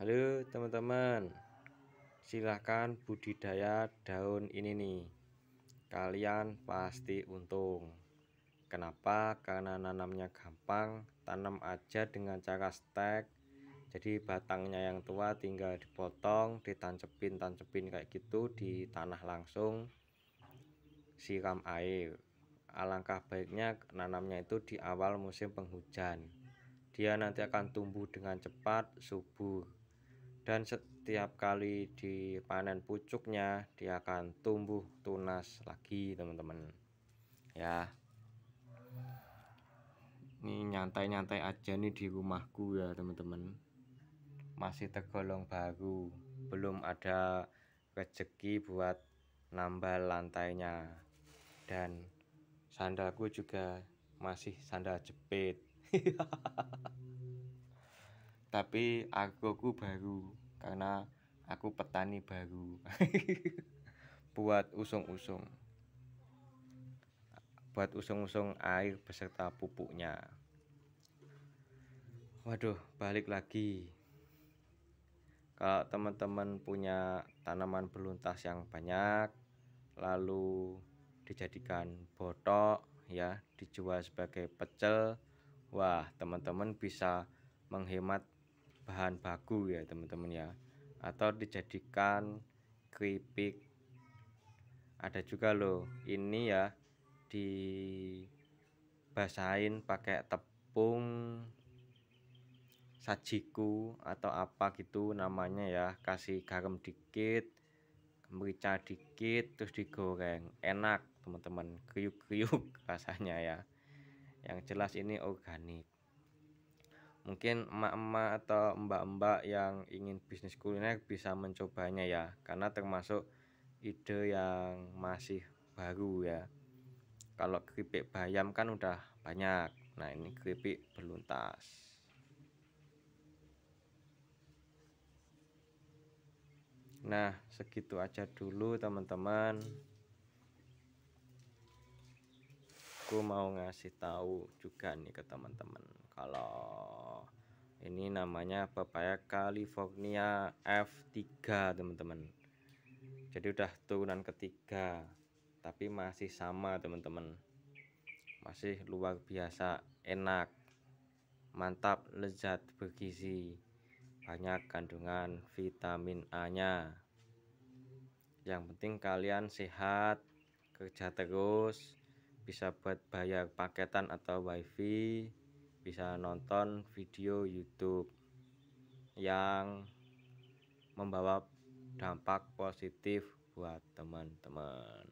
Halo teman-teman Silahkan budidaya daun ini nih Kalian pasti untung Kenapa? Karena nanamnya gampang Tanam aja dengan cara stek Jadi batangnya yang tua tinggal dipotong Ditancepin-tancepin kayak gitu Di tanah langsung Siram air Alangkah baiknya nanamnya itu di awal musim penghujan Dia nanti akan tumbuh dengan cepat, subur dan setiap kali dipanen pucuknya dia akan tumbuh tunas lagi teman-teman ya ini nyantai-nyantai aja nih di rumahku ya teman-teman masih tergolong baru belum ada rezeki buat nambah lantainya dan sandalku juga masih sandal jepit tapi aku baru karena aku petani baru buat usung-usung buat usung-usung air beserta pupuknya waduh balik lagi kalau teman-teman punya tanaman beluntas yang banyak lalu dijadikan botok ya dijual sebagai pecel wah teman-teman bisa menghemat bahan baku ya teman-teman ya atau dijadikan keripik ada juga loh ini ya dibasahin pakai tepung sajiku atau apa gitu namanya ya kasih garam dikit merica dikit terus digoreng enak teman-teman kriuk-kriuk rasanya ya yang jelas ini organik mungkin emak-emak atau mbak-mbak yang ingin bisnis kuliner bisa mencobanya ya karena termasuk ide yang masih baru ya kalau keripik bayam kan udah banyak nah ini keripik beluntas nah segitu aja dulu teman-teman aku mau ngasih tahu juga nih ke teman-teman kalau ini namanya pepaya California F3 teman-teman jadi udah turunan ketiga tapi masih sama teman-teman masih luar biasa enak mantap lezat bergizi banyak kandungan vitamin A nya yang penting kalian sehat kerja terus bisa buat bayar paketan atau wifi bisa nonton video YouTube yang membawa dampak positif buat teman-teman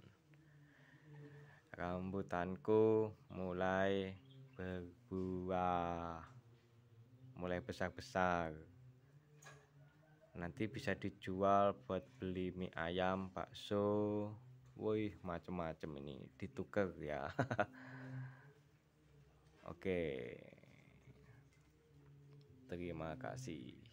rambutanku mulai berbuah mulai besar-besar nanti bisa dijual buat beli mie ayam bakso woi macem-macem ini ditukar ya oke terima kasih